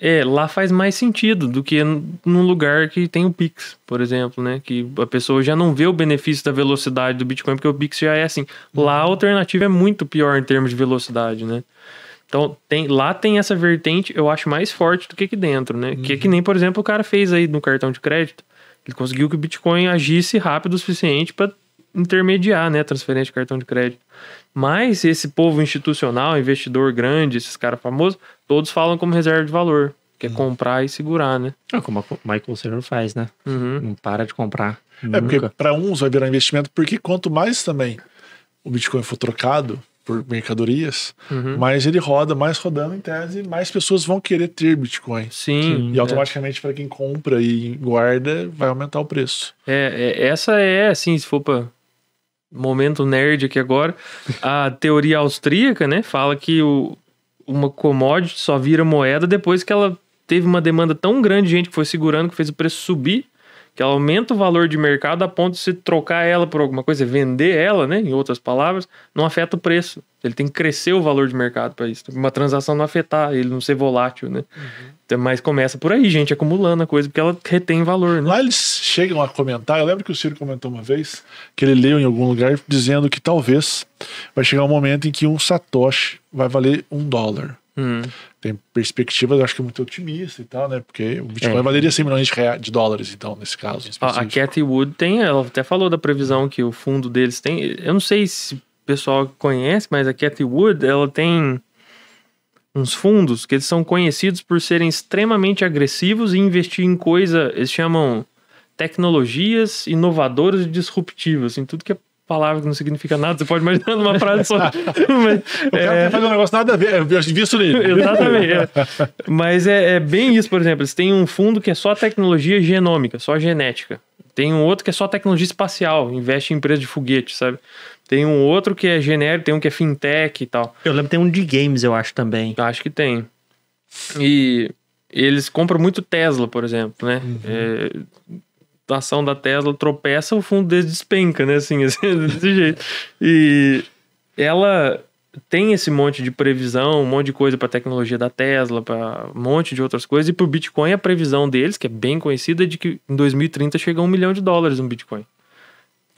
É, lá faz mais sentido do que num lugar que tem o Pix, por exemplo, né? Que a pessoa já não vê o benefício da velocidade do Bitcoin, porque o Pix já é assim. Lá a alternativa é muito pior em termos de velocidade, né? Então, tem, lá tem essa vertente, eu acho, mais forte do que aqui dentro, né? Uhum. Que é que uhum. nem, por exemplo, o cara fez aí no cartão de crédito. Ele conseguiu que o Bitcoin agisse rápido o suficiente para intermediar né, transferente transferência de cartão de crédito. Mas esse povo institucional, investidor grande, esses caras famosos, todos falam como reserva de valor, que é uhum. comprar e segurar, né? É como o Michael Saylor faz, né? Uhum. Não para de comprar. É porque para uns vai virar investimento, porque quanto mais também o Bitcoin for trocado por mercadorias, uhum. mais ele roda, mais rodando em tese, mais pessoas vão querer ter Bitcoin. Sim. E é. automaticamente para quem compra e guarda, vai aumentar o preço. É, é essa é assim, se for para momento nerd aqui agora, a teoria austríaca, né, fala que o, uma commodity só vira moeda depois que ela teve uma demanda tão grande de gente que foi segurando que fez o preço subir que ela aumenta o valor de mercado a ponto de se trocar ela por alguma coisa, vender ela, né? Em outras palavras, não afeta o preço. Ele tem que crescer o valor de mercado para isso. Uma transação não afetar, ele não ser volátil, né? Uhum. Então, mas começa por aí, gente, acumulando a coisa, porque ela retém valor, né? Lá eles chegam a comentar, eu lembro que o Ciro comentou uma vez, que ele leu em algum lugar dizendo que talvez vai chegar um momento em que um satoshi vai valer um dólar. Hum. Tem perspectivas, acho que muito otimista e tal, né? Porque o Bitcoin é. valeria 100 milhões de, de dólares, então, nesse caso. A, a Cathy Wood tem, ela até falou da previsão que o fundo deles tem. Eu não sei se o pessoal conhece, mas a Cathy Wood, ela tem uns fundos que eles são conhecidos por serem extremamente agressivos e investir em coisa, eles chamam tecnologias inovadoras e disruptivas, em assim, tudo que é palavra que não significa nada, você pode imaginar numa frase só. Mas, o cara é. tá fazer um negócio nada a ver, eu vi isso nele. Exatamente. É. Mas é, é, bem isso, por exemplo, eles têm um fundo que é só tecnologia genômica, só genética. Tem um outro que é só tecnologia espacial, investe em empresa de foguete, sabe? Tem um outro que é genérico, tem um que é fintech e tal. Eu lembro que tem um de games, eu acho também. Acho que tem. E eles compram muito Tesla, por exemplo, né? Uhum. É, a ação da Tesla tropeça, o fundo dele despenca, né? Assim, assim desse jeito. E ela tem esse monte de previsão, um monte de coisa para tecnologia da Tesla, para um monte de outras coisas. E para o Bitcoin, a previsão deles, que é bem conhecida, é de que em 2030 chega a um milhão de dólares um Bitcoin.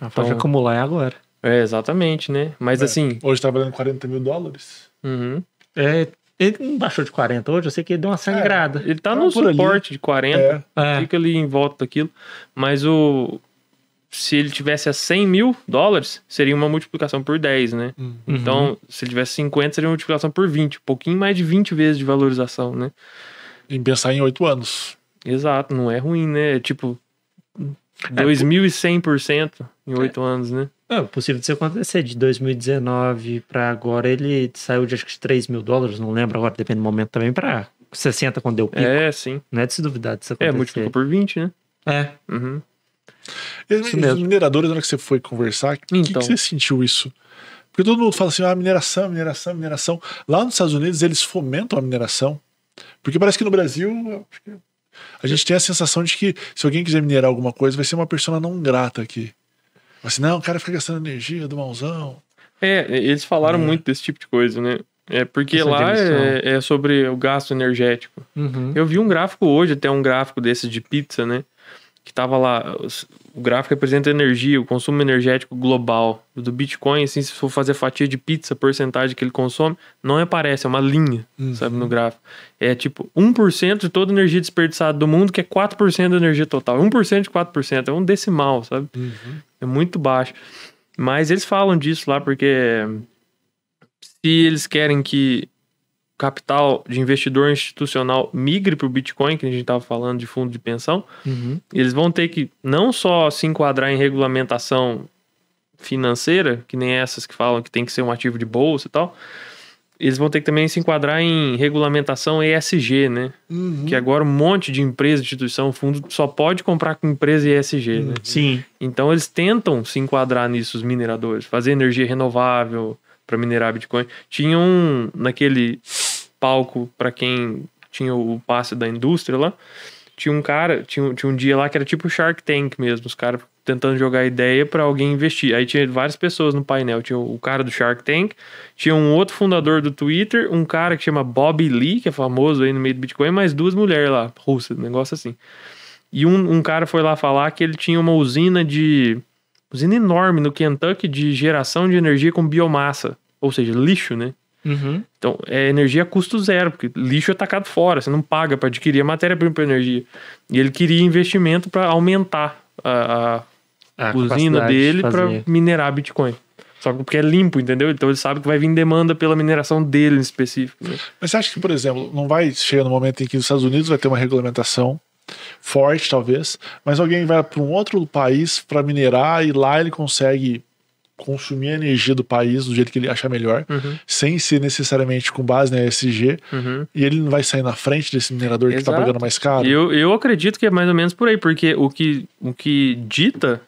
A então, pode então, acumular agora. É, exatamente, né? Mas é, assim. Hoje tá valendo 40 mil dólares. Uhum. É, ele não baixou de 40 hoje, eu sei que ele deu uma sangrada. É, ele tá não, tá no suporte ali. de 40, é. é. fica ali em volta daquilo. Mas o. Se ele tivesse a 100 mil dólares, seria uma multiplicação por 10, né? Uhum. Então, uhum. se ele tivesse 50, seria uma multiplicação por 20. Um pouquinho mais de 20 vezes de valorização, né? E pensar em 8 anos. Exato, não é ruim, né? É tipo, 2.100% em 8 é. anos, né? É, possível possível se acontecer. De 2019 para agora, ele saiu de acho que 3 mil dólares, não lembro agora, depende do momento também, para 60 quando deu o pico. É, sim. Não é de se duvidar disso é, acontecer. É, multiplicou por 20, né? É. Uhum. E, os mineradores, na hora que você foi conversar, o então. que, que então. você sentiu isso? Porque todo mundo fala assim, ah, mineração, mineração, mineração. Lá nos Estados Unidos, eles fomentam a mineração. Porque parece que no Brasil, a gente tem a sensação de que se alguém quiser minerar alguma coisa, vai ser uma pessoa não grata aqui. Assim, não, o cara fica gastando energia do mãozão. É, eles falaram uhum. muito desse tipo de coisa, né? É porque Essa lá é, é, sobre o gasto energético. Uhum. Eu vi um gráfico hoje, até um gráfico desse de pizza, né? que estava lá, o gráfico representa a energia, o consumo energético global do Bitcoin, assim, se for fazer fatia de pizza, porcentagem que ele consome, não aparece, é uma linha, uhum. sabe, no gráfico. É tipo 1% de toda a energia desperdiçada do mundo, que é 4% da energia total. 1% de 4%, é um decimal, sabe? Uhum. É muito baixo. Mas eles falam disso lá porque se eles querem que capital de investidor institucional migre para o Bitcoin, que a gente estava falando de fundo de pensão, uhum. eles vão ter que não só se enquadrar em regulamentação financeira, que nem essas que falam que tem que ser um ativo de bolsa e tal, eles vão ter que também se enquadrar em regulamentação ESG, né? Uhum. Que agora um monte de empresa, instituição, fundo só pode comprar com empresa ESG, né? uhum. né? Sim. Então eles tentam se enquadrar nisso, os mineradores, fazer energia renovável para minerar Bitcoin. Tinha um naquele palco para quem tinha o passe da indústria lá. Tinha um cara, tinha, tinha um dia lá que era tipo Shark Tank mesmo, os caras tentando jogar ideia para alguém investir. Aí tinha várias pessoas no painel. Tinha o cara do Shark Tank, tinha um outro fundador do Twitter, um cara que chama Bob Lee, que é famoso aí no meio do Bitcoin, mais duas mulheres lá, russas, negócio assim. E um, um cara foi lá falar que ele tinha uma usina de. usina enorme no Kentucky de geração de energia com biomassa. Ou seja, lixo, né? Uhum. Então, é energia custo zero, porque lixo é tacado fora, você não paga para adquirir a matéria-prima é para energia. E ele queria investimento para aumentar a, a, a usina dele de para minerar Bitcoin. Só porque é limpo, entendeu? Então ele sabe que vai vir demanda pela mineração dele em específico. Né? Mas você acha que, por exemplo, não vai chegar no momento em que os Estados Unidos vai ter uma regulamentação forte, talvez, mas alguém vai para um outro país para minerar e lá ele consegue consumir a energia do país do jeito que ele achar melhor, uhum. sem ser necessariamente com base na ESG, uhum. e ele não vai sair na frente desse minerador tá Exato. que está pagando mais caro. Eu, eu acredito que é mais ou menos por aí, porque o que, o que dita,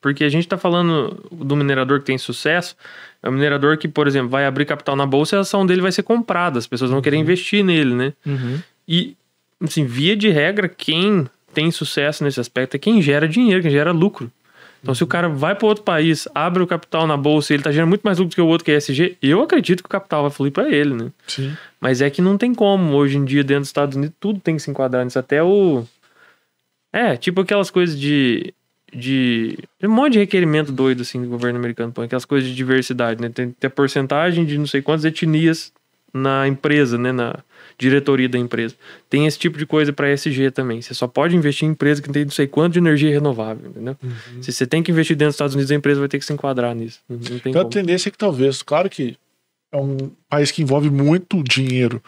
porque a gente está falando do minerador que tem sucesso, é um minerador que, por exemplo, vai abrir capital na bolsa e a ação dele vai ser comprada, as pessoas vão uhum. querer investir nele, né? Uhum. E, assim, via de regra, quem tem sucesso nesse aspecto é quem gera dinheiro, quem gera lucro. Então, se o cara vai para outro país, abre o capital na bolsa e ele tá gerando muito mais lucro do que o outro que é ESG, eu acredito que o capital vai fluir para ele, né? Sim. Mas é que não tem como. Hoje em dia, dentro dos Estados Unidos, tudo tem que se enquadrar nisso. Até o. É, tipo aquelas coisas de. de um monte de requerimento doido, assim, do governo americano Aquelas coisas de diversidade, né? Tem a porcentagem de não sei quantas etnias na empresa, né, na diretoria da empresa. Tem esse tipo de coisa para SG também. Você só pode investir em empresa que tem não sei quanto de energia renovável, entendeu? Uhum. Se você tem que investir dentro dos Estados Unidos, a empresa vai ter que se enquadrar nisso. Não tem então como. a tendência é que talvez, claro que é um país que envolve muito dinheiro,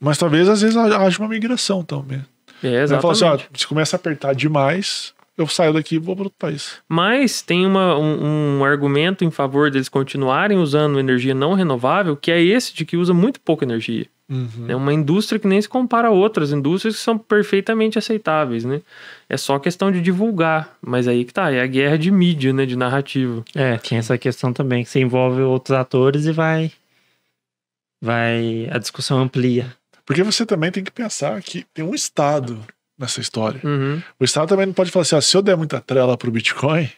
mas talvez às vezes haja uma migração também. É, exatamente. Assim, ó, se começa a apertar demais, eu saio daqui e vou para outro país. Mas tem uma, um, um, argumento em favor deles continuarem usando energia não renovável, que é esse de que usa muito pouca energia. Uhum. É uma indústria que nem se compara a outras indústrias que são perfeitamente aceitáveis, né? É só questão de divulgar, mas aí que tá, é a guerra de mídia, né, de narrativa. É, tinha essa questão também, que você envolve outros atores e vai vai a discussão amplia. Porque você também tem que pensar que tem um estado nessa história. Uhum. O Estado também não pode falar assim: se eu der muita trela para o Bitcoin,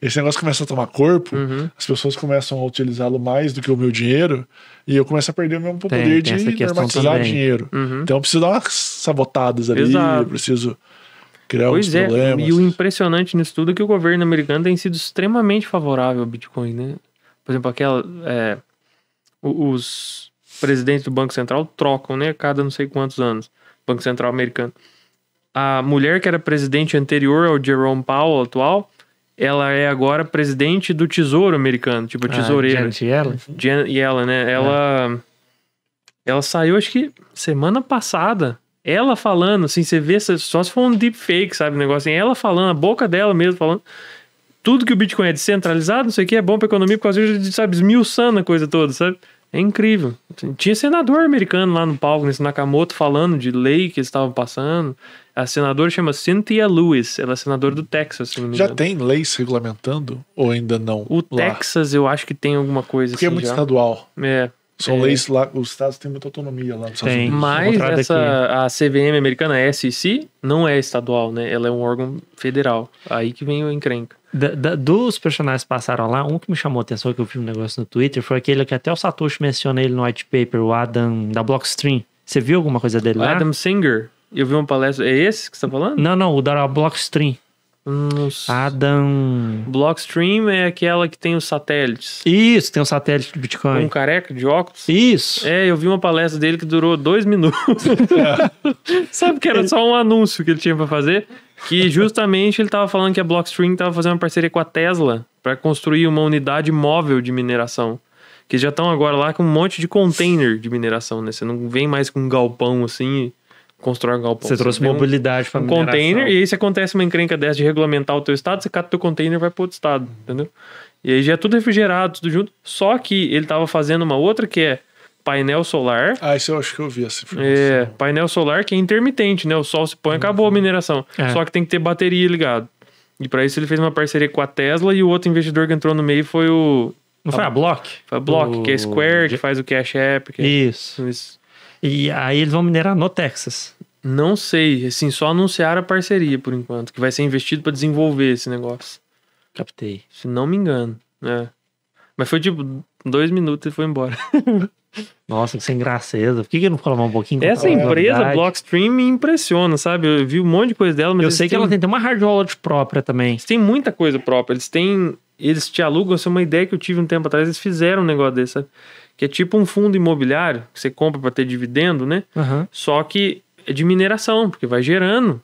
esse negócio começa a tomar corpo, uhum. as pessoas começam a utilizá-lo mais do que o meu dinheiro, e eu começo a perder o meu poder tem, tem de normatizar dinheiro. Uhum. Então eu preciso dar umas sabotadas ali, Exato. eu preciso criar pois é. problemas. E o impressionante nisso tudo é que o governo americano tem sido extremamente favorável ao Bitcoin, né? Por exemplo, aquela. É, os presidentes do Banco Central trocam, né? Cada não sei quantos anos. Banco Central americano a mulher que era presidente anterior ao Jerome Powell atual, ela é agora presidente do Tesouro americano, tipo ah, tesoureira. Ah, Janet Yellen? Janet Yellen, né? Ela, é. ela saiu, acho que semana passada. Ela falando, assim, você vê, só se for um deepfake, sabe, o negócio assim, ela falando, a boca dela mesmo falando, tudo que o Bitcoin é descentralizado, não sei o que, é bom pra economia, por causa disso, sabe, esmiuçando a coisa toda, sabe? É incrível. Assim, tinha senador americano lá no palco, nesse Nakamoto, falando de lei que eles estavam passando. A senadora chama Cynthia Lewis, ela é senadora do Texas, se não me Já tem leis regulamentando ou ainda não? O lá? Texas, eu acho que tem alguma coisa Porque é assim. é muito já. estadual. É. São é. leis lá, os estados têm muita autonomia lá. tem, mas essa, a CVM americana, a SEC, não é estadual, né? Ela é um órgão federal. Aí que vem o encrenca. Da, da, dos personagens que passaram lá, um que me chamou a atenção, que eu vi um negócio no Twitter, foi aquele que até o Satoshi menciona ele no white paper, o Adam da Blockstream. Você viu alguma coisa dele o lá? Adam Singer. Eu vi uma palestra. É esse que você tá falando? Não, não, o da Blockstream. Nos... Adam. Blockstream é aquela que tem os satélites. Isso, tem um satélite do Bitcoin. Um careca de óculos. Isso. É, eu vi uma palestra dele que durou dois minutos. É. Sabe que era só um anúncio que ele tinha para fazer? Que justamente ele tava falando que a Blockstream tava fazendo uma parceria com a Tesla para construir uma unidade móvel de mineração. Que já estão agora lá com um monte de container de mineração, né? Você não vem mais com um galpão assim constrói um galpão. Você trouxe você mobilidade um, um container, e aí se acontece uma encrenca dessa de regulamentar o teu estado, você cata o teu container e vai pro outro estado, entendeu? E aí já é tudo refrigerado, tudo junto. Só que ele tava fazendo uma outra que é painel solar. Ah, isso eu acho que eu vi essa informação. É, painel solar que é intermitente, né? O sol se põe, acabou a uhum. mineração. É. Só que tem que ter bateria ligado. E para isso ele fez uma parceria com a Tesla e o outro investidor que entrou no meio foi o. Não a... foi a Block? Foi a Block, o... que é Square, que faz o Cash App. Que... É isso. isso. E aí eles vão minerar no Texas. Não sei, assim, só anunciaram a parceria por enquanto, que vai ser investido para desenvolver esse negócio. Captei. Se não me engano, né? Mas foi tipo dois minutos e foi embora. Nossa, que sem graceza. Por que, que não falava um pouquinho? Essa empresa, Blockstream, me impressiona, sabe? Eu vi um monte de coisa dela, mas. Eu sei que têm... ela tem uma hard wallet própria também. Eles têm muita coisa própria. Eles têm. Eles te alugam. isso é uma ideia que eu tive um tempo atrás. Eles fizeram um negócio desse, sabe? que é tipo um fundo imobiliário que você compra para ter dividendo, né? Uhum. Só que é de mineração, porque vai gerando